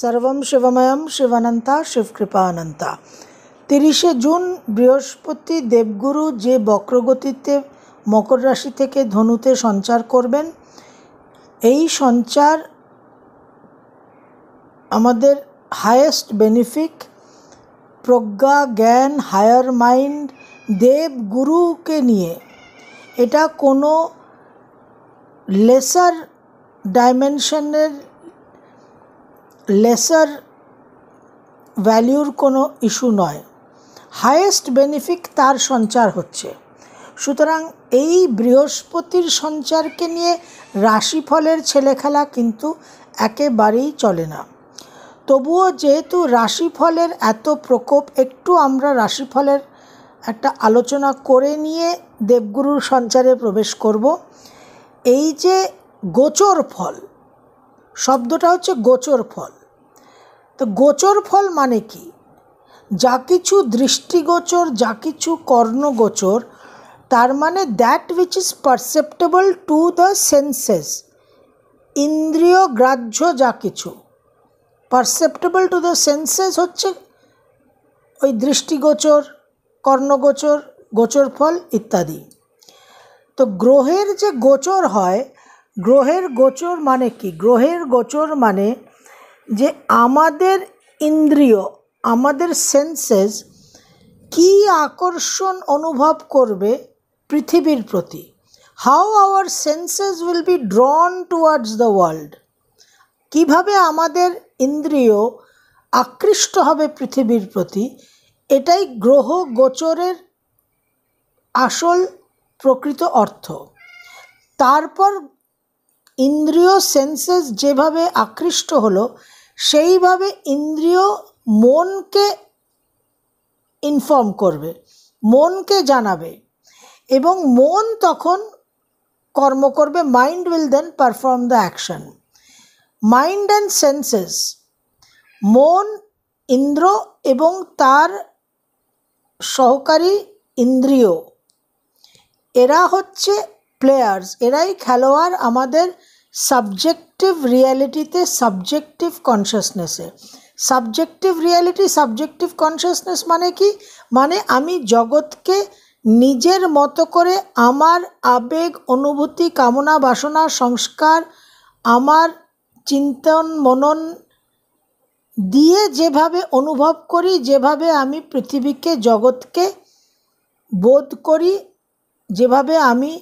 সর্বম শিবময়ম শিবানন্তা শিবকৃপানন্তা তিরিশে জুন বৃহস্পতি দেবগুরু যে বক্রগতিতে মকর রাশি থেকে ধনুতে সঞ্চার করবেন এই সঞ্চার আমাদের হায়েস্ট বেনিফিক প্রজ্ঞা জ্ঞান হায়ার মাইন্ড দেব গুরুকে নিয়ে এটা কোনো লেসার ডাইমেনশনের লেসার ভ্যালিউর কোনো ইস্যু নয় হায়েস্ট বেনিফিক তার সঞ্চার হচ্ছে সুতরাং এই বৃহস্পতির সঞ্চারকে নিয়ে রাশিফলের ছেলেখেলা কিন্তু একেবারেই চলে না তবুও যেহেতু রাশিফলের এত প্রকোপ একটু আমরা রাশিফলের একটা আলোচনা করে নিয়ে দেবগুরুর সঞ্চারে প্রবেশ করব এই যে গোচর ফল শব্দটা হচ্ছে গোচর ফল তো গোচর ফল মানে কি যা কিছু দৃষ্টিগোচর যা কিছু কর্ণগোচর তার মানে that which is perceptible to the senses ইন্দ্রিয় গ্রাহ্য যা কিছু পারসেপ্টেবল টু দ্য সেন্সেস হচ্ছে ওই দৃষ্টিগোচর কর্ণগোচর গোচর ফল ইত্যাদি তো গ্রহের যে গোচর হয় গ্রহের গোচর মানে কি গ্রহের গোচর মানে যে আমাদের ইন্দ্রিয় আমাদের সেন্সেস কি আকর্ষণ অনুভব করবে পৃথিবীর প্রতি how our senses will be drawn towards the world কিভাবে আমাদের ইন্দ্রিয় আকৃষ্ট হবে পৃথিবীর প্রতি এটাই গ্রহ গোচরের আসল প্রকৃত অর্থ তারপর ইন্দ্রিয় সেন্সেস যেভাবে আকৃষ্ট হলো সেইভাবে ইন্দ্রিয় মনকে ইনফর্ম করবে মনকে জানাবে এবং মন তখন কর্ম করবে mind will then perform the action mind and senses মন ইন্দ্র এবং তার সহকারী ইন্দ্রিয় এরা হচ্ছে প্লেয়ার্স এরাই খেলোয়াড় আমাদের সাবজেক্টিভ রিয়ালিটিতে সাবজেক্টিভ কনসিয়াসনেসে সাবজেক্টিভ রিয়ালিটি সাবজেক্টিভ কনসিয়াসনেস মানে কি মানে আমি জগৎকে নিজের মতো করে আমার আবেগ অনুভূতি কামনা বাসনা সংস্কার আমার চিন্তন মনন দিয়ে যেভাবে অনুভব করি যেভাবে আমি পৃথিবীকে জগৎকে বোধ করি যেভাবে আমি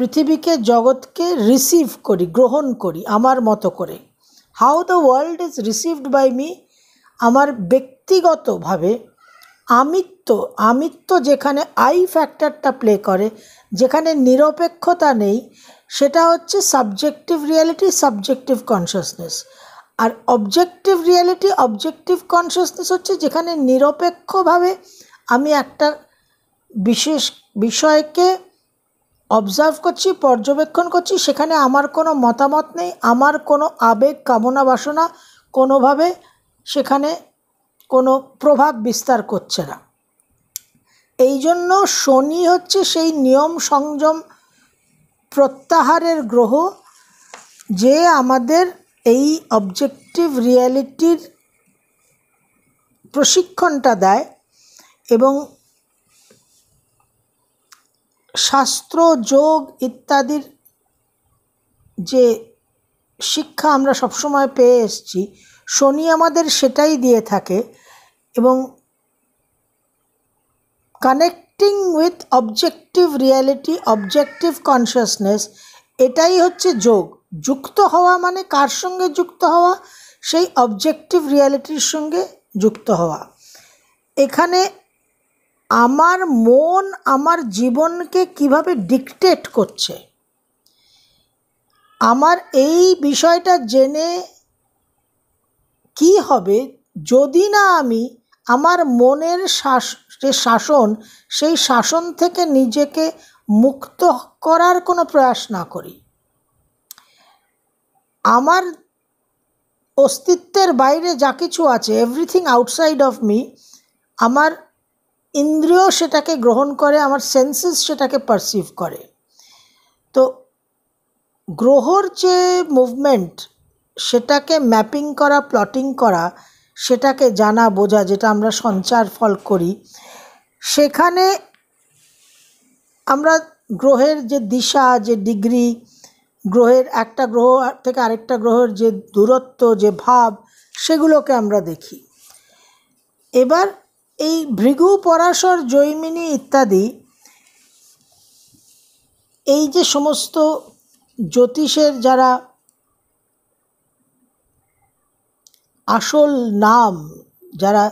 পৃথিবীকে জগৎকে রিসিভ করি গ্রহণ করি আমার মতো করে how the world is received by me আমার ব্যক্তিগতভাবে আমিত্ব আমিত্ব যেখানে আই ফ্যাক্টরটা প্লে করে যেখানে নিরপেক্ষতা নেই সেটা হচ্ছে সাবজেক্টিভ রিয়ালিটি সাবজেক্টিভ কনসিয়াসনেস আর অবজেক্টিভ রিয়ালিটি অবজেক্টিভ কনসিয়াসনেস হচ্ছে যেখানে নিরপেক্ষভাবে আমি একটা বিশেষ বিষয়কে অবজার্ভ করছি পর্যবেক্ষণ করছি সেখানে আমার কোনো মতামত নেই আমার কোনো আবেগ কামনা বাসনা কোনোভাবে সেখানে কোনো প্রভাব বিস্তার করছে না এই জন্য শনি হচ্ছে সেই নিয়ম সংযম প্রত্যাহারের গ্রহ যে আমাদের এই অবজেক্টিভ রিয়ালিটির প্রশিক্ষণটা দেয় এবং শাস্ত্র যোগ ইত্যাদির যে শিক্ষা আমরা সবসময় পেয়ে এসছি শনি আমাদের সেটাই দিয়ে থাকে এবং connecting with objective reality objective consciousness এটাই হচ্ছে যোগ যুক্ত হওয়া মানে কার সঙ্গে যুক্ত হওয়া সেই অবজেক্টিভ রিয়ালিটির সঙ্গে যুক্ত হওয়া এখানে আমার মন আমার জীবনকে কিভাবে ডিকটেট করছে আমার এই বিষয়টা জেনে কি হবে যদি না আমি আমার মনের শাস যে শাসন সেই শাসন থেকে নিজেকে মুক্ত করার কোনো প্রয়াস না করি আমার অস্তিত্বের বাইরে যা কিছু আছে এভরিথিং আউটসাইড অফ মি আমার ইন্দ্রিয় সেটাকে গ্রহণ করে আমার সেন্সেস সেটাকে পারসিভ করে তো গ্রহর যে মুভমেন্ট সেটাকে ম্যাপিং করা প্লটিং করা সেটাকে জানা বোঝা যেটা আমরা সঞ্চার ফল করি সেখানে আমরা গ্রহের যে দিশা যে ডিগ্রি গ্রহের একটা গ্রহ থেকে আরেকটা গ্রহের যে দূরত্ব যে ভাব সেগুলোকে আমরা দেখি এবার এই ভৃগু পরাশর জৈমিনী ইত্যাদি এই যে সমস্ত জ্যোতিষের যারা আসল নাম যারা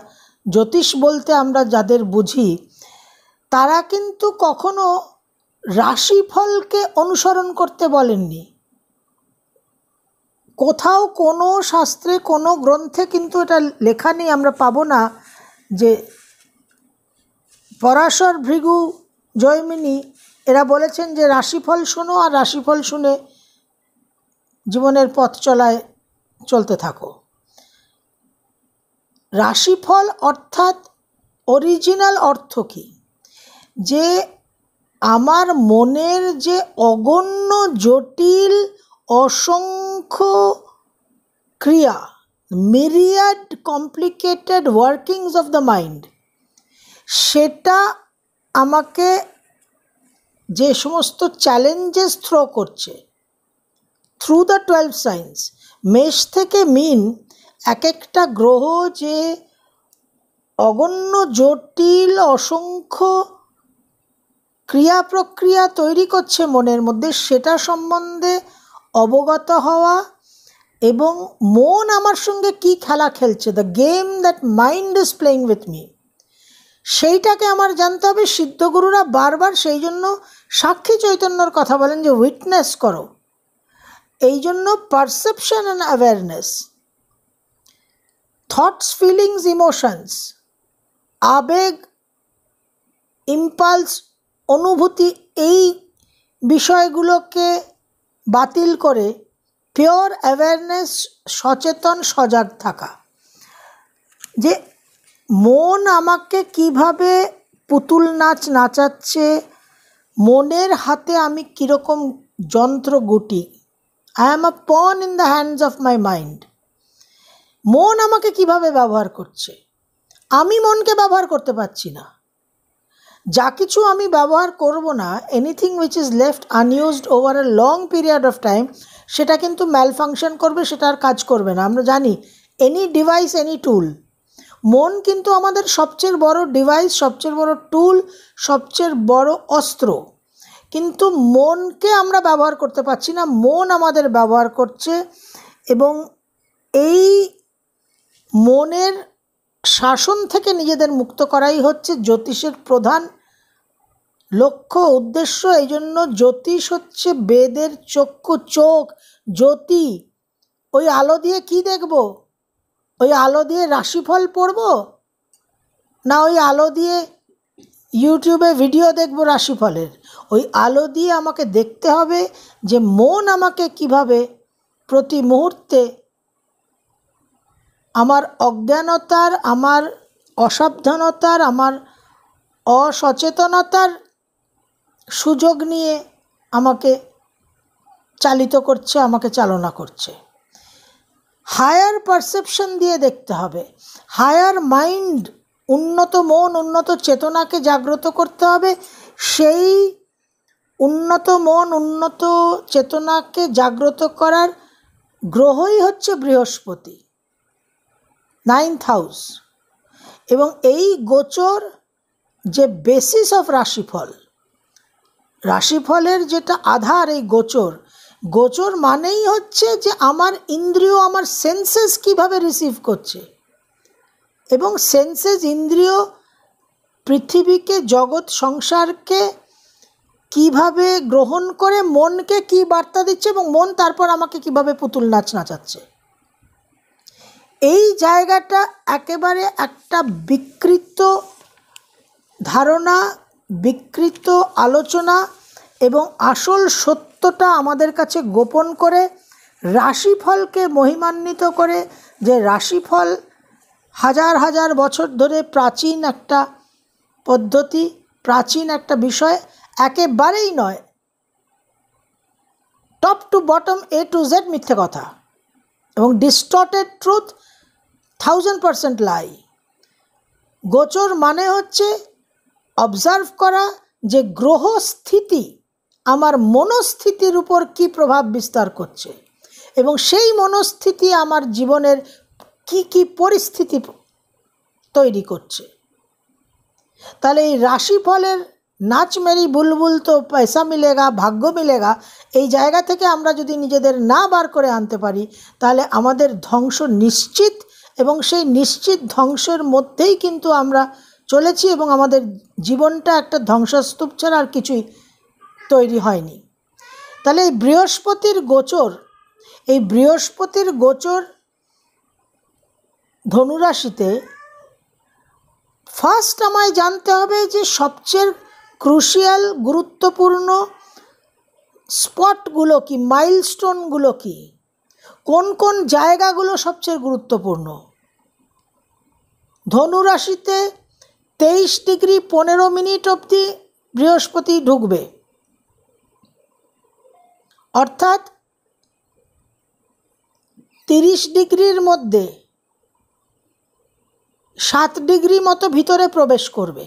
জ্যোতিষ বলতে আমরা যাদের বুঝি তারা কিন্তু কখনো রাশিফলকে অনুসরণ করতে বলেননি কোথাও কোনো শাস্ত্রে কোনো গ্রন্থে কিন্তু এটা লেখা নেই আমরা পাবো না যে পরাশর ভৃগু জয়মিনী এরা বলেছেন যে রাশিফল শোনো আর রাশিফল শুনে জীবনের পথ চলায় চলতে থাকো রাশিফল অর্থাৎ অরিজিনাল অর্থ কী যে আমার মনের যে অগণ্য জটিল অসংখ্য ক্রিয়া myriad complicated workings of the mind সেটা আমাকে যে সমস্ত চ্যালেঞ্জেস থ্রো করছে থ্রু দ্য টুয়েলভ সাইন্স মেষ থেকে মিন এক একটা গ্রহ যে অগণ্য জটিল অসংখ্য ক্রিয়া প্রক্রিয়া তৈরি করছে মনের মধ্যে সেটা সম্বন্ধে অবগত হওয়া এবং মন আমার সঙ্গে কি খেলা খেলছে the game that mind is playing with me সেইটাকে আমার জানতে হবে সিদ্ধগুরুরা বারবার সেই জন্য সাক্ষী চৈতন্যর কথা বলেন যে উইটনেস করো এই জন্য perception and awareness thoughts feelings emotions আবেগ ইম্পালস অনুভূতি এই বিষয়গুলোকে বাতিল করে পিওর অ্যাওয়ারনেস সচেতন সজাগ থাকা যে মন আমাকে কিভাবে পুতুল নাচ নাচাচ্ছে মনের হাতে আমি কীরকম যন্ত্র গুটি I am a pawn in the hands of my mind মন আমাকে কিভাবে ব্যবহার করছে আমি মনকে ব্যবহার করতে পারছি না যা কিছু আমি ব্যবহার করব না anything which is left unused over a long period of time সেটা কিন্তু ম্যালফাংশন করবে সেটা আর কাজ করবে না আমরা জানি এনি ডিভাইস এনি টুল মন কিন্তু আমাদের সবচেয়ে বড় ডিভাইস সবচেয়ে বড় টুল সবচেয়ে বড় অস্ত্র কিন্তু মনকে আমরা ব্যবহার করতে পারছি না মন আমাদের ব্যবহার করছে এবং এই মনের শাসন থেকে নিজেদের মুক্ত করাই হচ্ছে জ্যোতিষের প্রধান লক্ষ্য উদ্দেশ্য এই জন্য জ্যোতিষ হচ্ছে বেদের চক্ষু চোখ জ্যোতি ওই আলো দিয়ে কি দেখবো ওই আলো দিয়ে রাশিফল পড়ব না ওই আলো দিয়ে ইউটিউবে ভিডিও দেখব রাশিফলের ওই আলো দিয়ে আমাকে দেখতে হবে যে মন আমাকে কিভাবে প্রতি মুহূর্তে আমার অজ্ঞানতার আমার অসাবধানতার আমার অসচেতনতার সুযোগ নিয়ে আমাকে চালিত করছে আমাকে চালনা করছে হায়ার পারসেপশন দিয়ে দেখতে হবে হায়ার মাইন্ড উন্নত মন উন্নত চেতনাকে জাগ্রত করতে হবে সেই উন্নত মন উন্নত চেতনাকে জাগ্রত করার গ্রহই হচ্ছে বৃহস্পতি নাইন্থ হাউস এবং এই গোচর যে বেসিস অফ রাশিফল রাশিফলের যেটা আধার এই গোচর গোচর মানেই হচ্ছে যে আমার ইন্দ্রিয় আমার সেন্সেস কিভাবে রিসিভ করছে এবং সেন্সেস ইন্দ্রিয় পৃথিবীকে জগৎ সংসারকে কিভাবে গ্রহণ করে মনকে কি বার্তা দিচ্ছে এবং মন তারপর আমাকে কিভাবে পুতুল নাচ নাচাচ্ছে এই জায়গাটা একেবারে একটা বিকৃত ধারণা বিকৃত আলোচনা এবং আসল সত্য সত্যটা আমাদের কাছে গোপন করে রাশিফলকে মহিমান্বিত করে যে রাশিফল হাজার হাজার বছর ধরে প্রাচীন একটা পদ্ধতি প্রাচীন একটা বিষয় একেবারেই নয় top to bottom A to Z মিথ্যে কথা এবং distorted truth thousand percent lie গোচর মানে হচ্ছে অবজার্ভ করা যে গ্রহ স্থিতি আমার মনস্থিতির উপর কি প্রভাব বিস্তার করছে এবং সেই মনস্থিতি আমার জীবনের কি কি পরিস্থিতি তৈরি করছে তাহলে এই রাশিফলের নাচ মেরি বুলবুল তো পয়সা মিলেগা ভাগ্য মিলেগা এই জায়গা থেকে আমরা যদি নিজেদের না বার করে আনতে পারি তাহলে আমাদের ধ্বংস নিশ্চিত এবং সেই নিশ্চিত ধ্বংসের মধ্যেই কিন্তু আমরা চলেছি এবং আমাদের জীবনটা একটা ধ্বংসস্তূপ ছাড়া আর কিছুই তৈরি হয়নি তাহলে এই বৃহস্পতির গোচর এই বৃহস্পতির গোচর ধনুরাশিতে ফার্স্ট আমায় জানতে হবে যে সবচেয়ে ক্রুশিয়াল গুরুত্বপূর্ণ স্পটগুলো কি মাইলস্টোনগুলো কি কোন কোন জায়গাগুলো সবচেয়ে গুরুত্বপূর্ণ ধনুরাশিতে তেইশ ডিগ্রি পনেরো মিনিট অবধি বৃহস্পতি ঢুকবে অর্থাৎ তিরিশ ডিগ্রির মধ্যে সাত ডিগ্রি মতো ভিতরে প্রবেশ করবে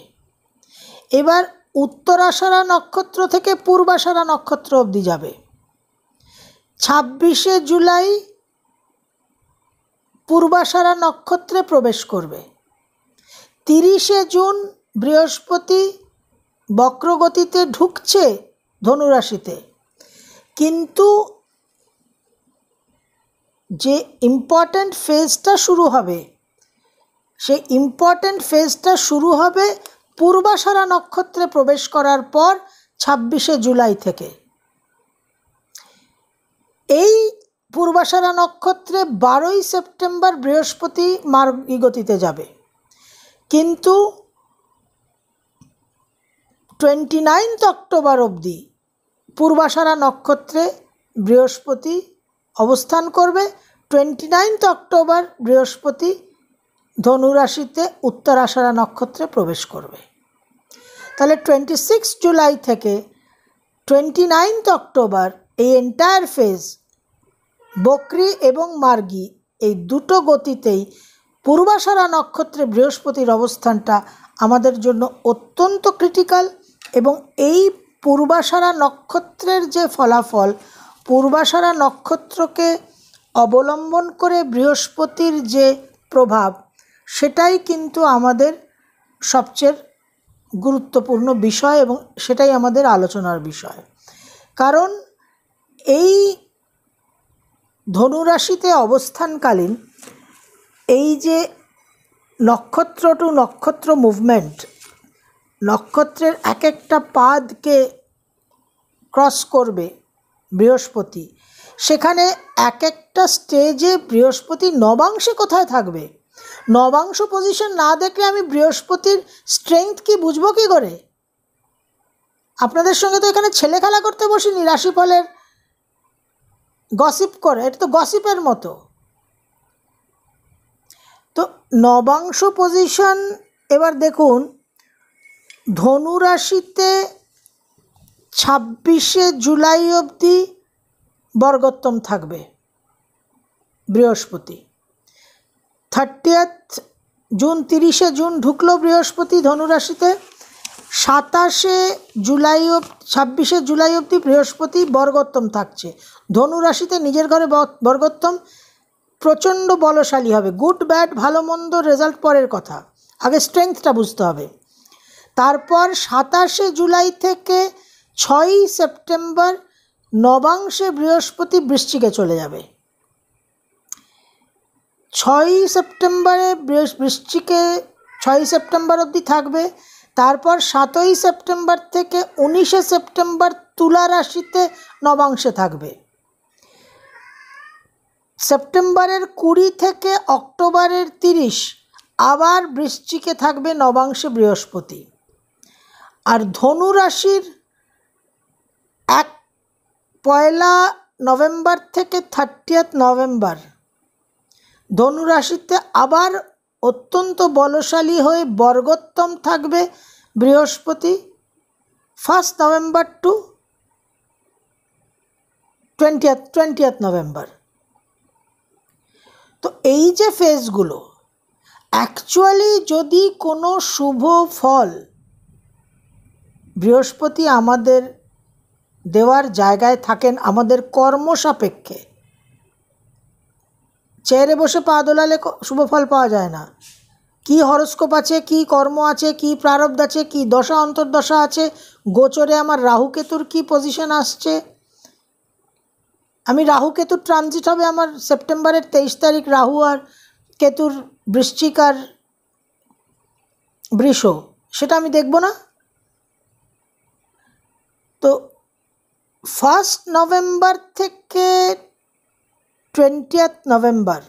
এবার উত্তরাষারা নক্ষত্র থেকে পূর্বাষারা নক্ষত্র অবধি যাবে ছাব্বিশে জুলাই পূর্বাষারা নক্ষত্রে প্রবেশ করবে তিরিশে জুন বৃহস্পতি বক্রগতিতে ঢুকছে ধনুরাশিতে কিন্তু যে ইম্পর্ট্যান্ট ফেজটা শুরু হবে সেই ইম্পর্ট্যান্ট ফেজটা শুরু হবে পূর্বাশারা নক্ষত্রে প্রবেশ করার পর ছাব্বিশে জুলাই থেকে এই পূর্বাশারা নক্ষত্রে বারোই সেপ্টেম্বর বৃহস্পতি মার্গী গতিতে যাবে কিন্তু টোয়েন্টি নাইনথ অক্টোবর অবধি পূর্বাশারা নক্ষত্রে বৃহস্পতি অবস্থান করবে টোয়েন্টি নাইন্থ অক্টোবর বৃহস্পতি ধনুরাশিতে উত্তরাশারা নক্ষত্রে প্রবেশ করবে তাহলে টোয়েন্টি সিক্স জুলাই থেকে টোয়েন্টি নাইন্থ অক্টোবর এই এন্টায়ার ফেজ বকরি এবং মার্গি এই দুটো গতিতেই পূর্বাশারা নক্ষত্রে বৃহস্পতির অবস্থানটা আমাদের জন্য অত্যন্ত ক্রিটিক্যাল এবং এই পূর্বাশারা নক্ষত্রের যে ফলাফল পূর্বাশারা নক্ষত্রকে অবলম্বন করে বৃহস্পতির যে প্রভাব সেটাই কিন্তু আমাদের সবচেয়ে গুরুত্বপূর্ণ বিষয় এবং সেটাই আমাদের আলোচনার বিষয় কারণ এই ধনুরাশিতে অবস্থানকালীন এই যে নক্ষত্র টু নক্ষত্র মুভমেন্ট নক্ষত্রের এক একটা পাদকে ক্রস করবে বৃহস্পতি সেখানে এক একটা স্টেজে বৃহস্পতি নবাংশে কোথায় থাকবে নবাংশ পজিশন না দেখলে আমি বৃহস্পতির স্ট্রেংথ কি বুঝবো কী করে আপনাদের সঙ্গে তো এখানে ছেলে খেলা করতে বসিনি রাশিফলের গসিপ করে এটা তো গসিপের মতো তো নবাংশ পজিশন এবার দেখুন ধনুরাশিতে ছাব্বিশে জুলাই অবধি বর্গত্তম থাকবে বৃহস্পতি থার্টিয়েথ জুন তিরিশে জুন ঢুকলো বৃহস্পতি ধনুরাশিতে সাতাশে জুলাই অব ছাব্বিশে জুলাই অবধি বৃহস্পতি বর্গত্তম থাকছে ধনুরাশিতে নিজের ঘরে বর্গত্তম প্রচণ্ড বলশালী হবে গুড ব্যাড ভালো মন্দ রেজাল্ট পরের কথা আগে স্ট্রেংথটা বুঝতে হবে তারপর সাতাশে জুলাই থেকে ছয়ই সেপ্টেম্বর নবাংশে বৃহস্পতি বৃশ্চিকে চলে যাবে ছয়ই সেপ্টেম্বরে বৃশ্চিকে ছয়ই সেপ্টেম্বর অবধি থাকবে তারপর সাতই সেপ্টেম্বর থেকে উনিশে সেপ্টেম্বর তুলা রাশিতে নবাংশে থাকবে সেপ্টেম্বরের কুড়ি থেকে অক্টোবরের তিরিশ আবার বৃশ্চিকে থাকবে নবাংশে বৃহস্পতি আর ধনু রাশির এক পয়লা নভেম্বর থেকে থার্টিয়াথ নভেম্বর ধনু রাশিতে আবার অত্যন্ত বলশালী হয়ে বর্গোত্তম থাকবে বৃহস্পতি first November to twentieth twentieth November তো এই যে ফেজগুলো অ্যাকচুয়ালি যদি কোনো শুভ ফল বৃহস্পতি আমাদের দেওয়ার জায়গায় থাকেন আমাদের কর্ম সাপেক্ষে চেয়ারে বসে পা দোলালে শুভফল পাওয়া যায় না কি হরস্কোপ আছে কি কর্ম আছে কি প্রারব্ধ আছে কি দশা অন্তর্দশা আছে গোচরে আমার রাহুকেতুর কি পজিশন আসছে আমি রাহুকেতুর ট্রানজিট হবে আমার সেপ্টেম্বরের তেইশ তারিখ রাহু আর কেতুর বৃশ্চিক আর বৃষ সেটা আমি দেখব না তো ফার্স্ট নভেম্বর থেকে টোয়েন্টিয়াথ নভেম্বর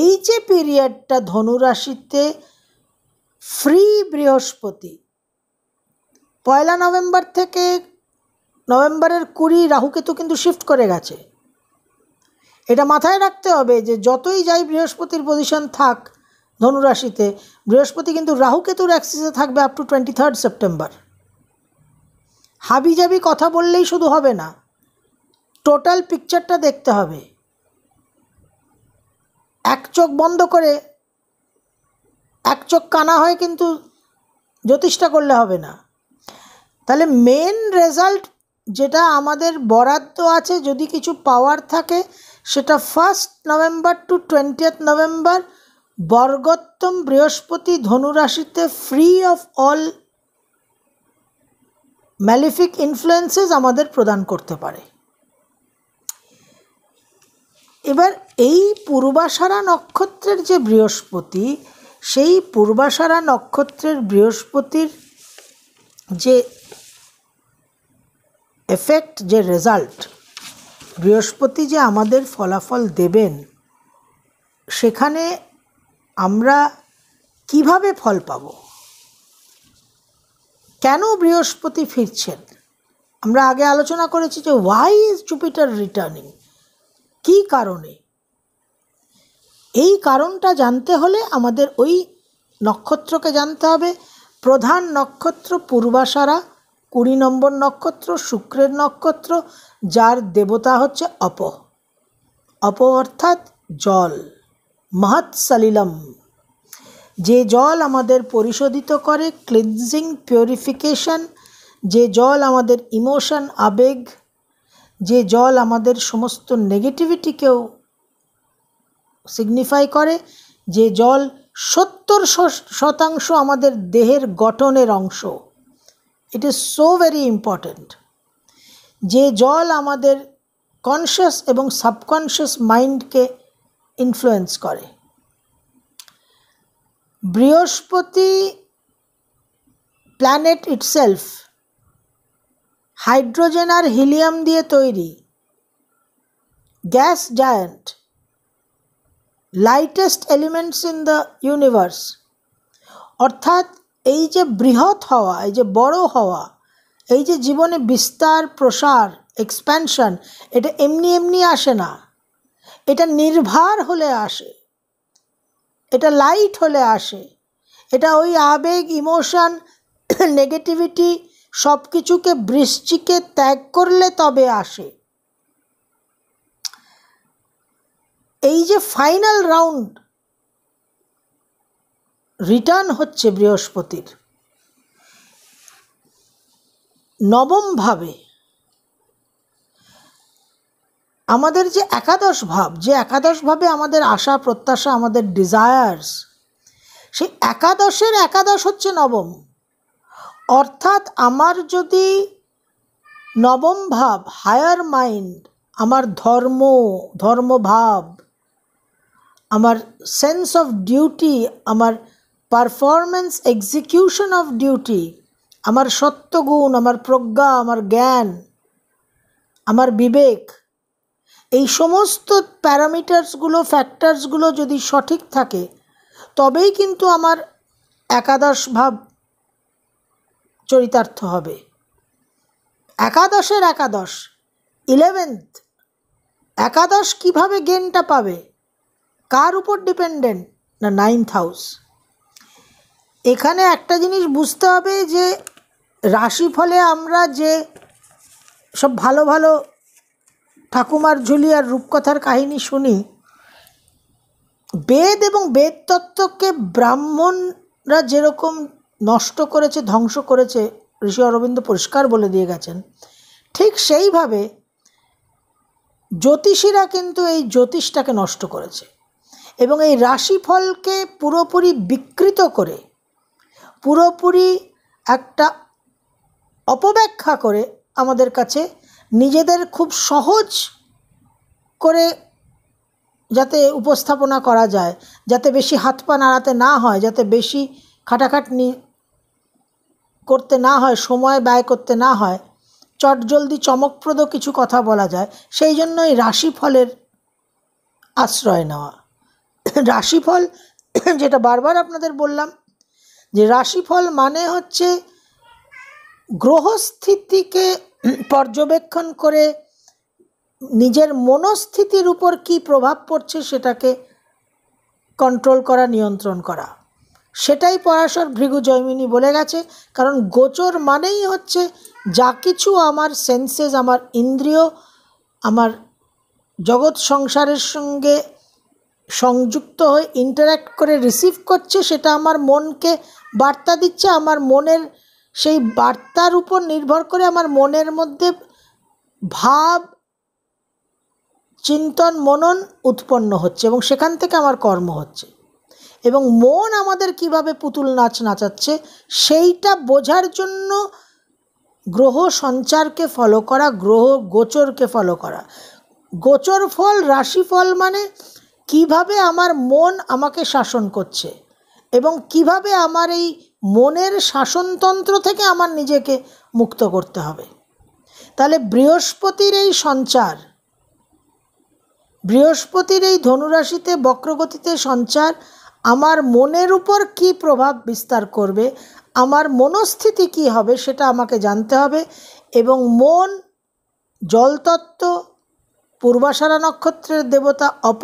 এই যে পিরিয়ডটা ধনুরাশিতে ফ্রি বৃহস্পতি পয়লা নভেম্বর থেকে নভেম্বরের কুড়ি রাহুকেতু কিন্তু শিফট করে গেছে এটা মাথায় রাখতে হবে যে যতই যাই বৃহস্পতির পজিশন থাক ধনুরাশিতে বৃহস্পতি কিন্তু রাহুকেতুর অ্যাক্সিসে থাকবে up to twenty third September হাবিজাবি কথা বললেই শুধু হবে না টোটাল পিকচারটা দেখতে হবে এক চোখ বন্ধ করে এক চোখ কানা হয় কিন্তু জ্যোতিষটা করলে হবে না তাহলে মেন রেজাল্ট যেটা আমাদের বরাদ্দ আছে যদি কিছু পাওয়ার থাকে সেটা first November to twentieth November বর্গোত্তম বৃহস্পতি ধনুরাশিতে free of all malefic influences আমাদের প্রদান করতে পারে এবার এই পূর্বাশারা নক্ষত্রের যে বৃহস্পতি সেই পূর্বাশারা নক্ষত্রের বৃহস্পতির যে এফেক্ট যে রেজাল্ট বৃহস্পতি যে আমাদের ফলাফল দেবেন সেখানে আমরা কিভাবে ফল পাবো কেন বৃহস্পতি ফিরছেন আমরা আগে আলোচনা করেছি যে ওয়াই ইজ জুপিটার রিটার্নিং কী কারণে এই কারণটা জানতে হলে আমাদের ওই নক্ষত্রকে জানতে হবে প্রধান নক্ষত্র পূর্বাশারা কুড়ি নম্বর নক্ষত্র শুক্রের নক্ষত্র যার দেবতা হচ্ছে অপ অপ অর্থাৎ জল মহৎ সালিলম যে জল আমাদের পরিশোধিত করে ক্লিনজিং পিউরিফিকেশান যে জল আমাদের ইমোশন আবেগ যে জল আমাদের সমস্ত নেগেটিভিটিকেও সিগনিফাই করে যে জল সত্তর শতাংশ আমাদের দেহের গঠনের অংশ it is so very important যে জল আমাদের কনসিয়াস এবং সাবকনসিয়াস মাইন্ডকে ইনফ্লুয়েন্স করে বৃহস্পতি প্ল্যানেট ইটসেলফ হাইড্রোজেন আর হিলিয়াম দিয়ে তৈরি gas giant lightest elements in the universe অর্থাৎ এই যে বৃহৎ হওয়া এই যে বড় হওয়া এই যে জীবনে বিস্তার প্রসার এক্সপ্যানশন এটা এমনি এমনি আসে না এটা নির্ভার হলে আসে এটা লাইট হলে আসে এটা ওই আবেগ ইমোশান নেগেটিভিটি সব কিছুকে বৃষ্টিকে ত্যাগ করলে তবে আসে এই যে ফাইনাল রাউন্ড রিটার্ন হচ্ছে বৃহস্পতির নবমভাবে আমাদের যে একাদশ ভাব যে একাদশ ভাবে আমাদের আশা প্রত্যাশা আমাদের ডিজায়ার্স সেই একাদশের একাদশ হচ্ছে নবম অর্থাৎ আমার যদি নবম ভাব হায়ার মাইন্ড আমার ধর্ম ধর্মভাব আমার সেন্স অফ ডিউটি আমার পারফরমেন্স এক্সিকিউশন অফ ডিউটি আমার সত্যগুণ আমার প্রজ্ঞা আমার জ্ঞান আমার বিবেক এই সমস্ত প্যারামিটার্সগুলো ফ্যাক্টরসগুলো যদি সঠিক থাকে তবেই কিন্তু আমার একাদশ ভাব চরিতার্থ হবে একাদশের একাদশ ইলেভেন্থ একাদশ কিভাবে গেনটা পাবে কার উপর ডিপেন্ডেন্ট না নাইন্থ হাউস এখানে একটা জিনিস বুঝতে হবে যে রাশিফলে আমরা যে সব ভালো ভালো ঠাকুমার ঝুলিয়ার রূপকথার কাহিনী শুনি বেদ এবং বেদ তত্ত্বকে ব্রাহ্মণরা যেরকম নষ্ট করেছে ধ্বংস করেছে ঋষি অরবিন্দ পরিষ্কার বলে দিয়ে গেছেন ঠিক সেইভাবে জ্যোতিষীরা কিন্তু এই জ্যোতিষটাকে নষ্ট করেছে এবং এই রাশিফলকে পুরোপুরি বিকৃত করে পুরোপুরি একটা অপব্যাখ্যা করে আমাদের কাছে নিজেদের খুব সহজ করে যাতে উপস্থাপনা করা যায় যাতে বেশি হাত পা নাড়াতে না হয় যাতে বেশি খাটাখাটনি করতে না হয় সময় ব্যয় করতে না হয় চটজলদি চমকপ্রদ কিছু কথা বলা যায় সেই জন্যই রাশিফলের আশ্রয় নেওয়া রাশিফল যেটা বারবার আপনাদের বললাম যে রাশিফল মানে হচ্ছে গ্রহস্থিতিকে পর্যবেক্ষণ করে নিজের মনস্থিতির উপর কি প্রভাব পড়ছে সেটাকে কন্ট্রোল করা নিয়ন্ত্রণ করা সেটাই পরাশর ভৃগু জয়মিনী বলে গেছে কারণ গোচর মানেই হচ্ছে যা কিছু আমার সেন্সেস আমার ইন্দ্রিয় আমার জগৎ সংসারের সঙ্গে সংযুক্ত হয়ে ইন্টারাক্ট করে রিসিভ করছে সেটা আমার মনকে বার্তা দিচ্ছে আমার মনের সেই বার্তার উপর নির্ভর করে আমার মনের মধ্যে ভাব চিন্তন মনন উৎপন্ন হচ্ছে এবং সেখান থেকে আমার কর্ম হচ্ছে এবং মন আমাদের কিভাবে পুতুল নাচ নাচাচ্ছে সেইটা বোঝার জন্য গ্রহ সঞ্চারকে ফলো করা গ্রহ গোচরকে ফলো করা গোচর ফল রাশিফল মানে কিভাবে আমার মন আমাকে শাসন করছে এবং কিভাবে আমার এই মনের শাসনতন্ত্র থেকে আমার নিজেকে মুক্ত করতে হবে তাহলে বৃহস্পতির এই সঞ্চার বৃহস্পতির এই ধনুরাশিতে বক্রগতিতে সঞ্চার আমার মনের উপর কি প্রভাব বিস্তার করবে আমার মনস্থিতি কি হবে সেটা আমাকে জানতে হবে এবং মন জলতত্ত্ব পূর্বাশারা নক্ষত্রের দেবতা অপ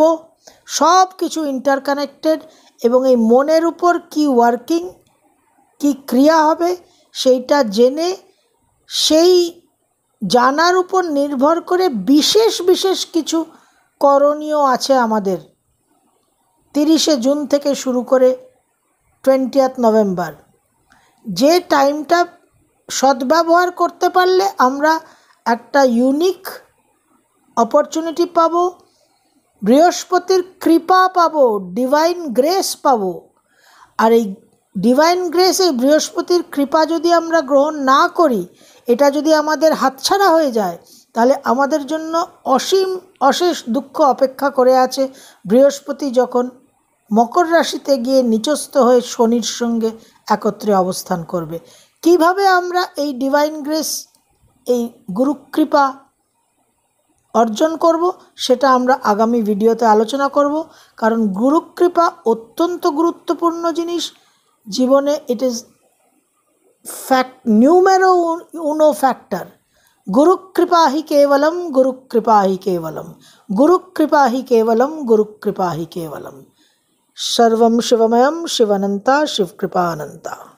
সব কিছু ইন্টারকানেক্টেড এবং এই মনের উপর কি ওয়ার্কিং কি ক্রিয়া হবে সেইটা জেনে সেই জানার উপর নির্ভর করে বিশেষ বিশেষ কিছু করণীয় আছে আমাদের তিরিশে জুন থেকে শুরু করে টোয়েন্টিয়াথ নভেম্বর যে টাইমটা সদ্ব্যবহার করতে পারলে আমরা একটা ইউনিক অপরচুনিটি পাব বৃহস্পতির কৃপা পাব ডিভাইন গ্রেস পাব আর এই ডিভাইন গ্রেস এই বৃহস্পতির কৃপা যদি আমরা গ্রহণ না করি এটা যদি আমাদের হাতছাড়া হয়ে যায় তাহলে আমাদের জন্য অসীম অশেষ দুঃখ অপেক্ষা করে আছে বৃহস্পতি যখন মকর রাশিতে গিয়ে নিচস্থ হয়ে শনির সঙ্গে একত্রে অবস্থান করবে কিভাবে আমরা এই ডিভাইন গ্রেস এই গুরুকৃপা অর্জন করব সেটা আমরা আগামী ভিডিওতে আলোচনা করব কারণ গুরুকৃপা অত্যন্ত গুরুত্বপূর্ণ জিনিস জীবনে it is fact numero factor factor गुरुकृपा ही केवलम गुरुकृपा ही केवलम गुरुकृपा ही केवलम गुरुकृपा ही केवलम सर्व शिवमयम शिवनंता शिवकृपानंता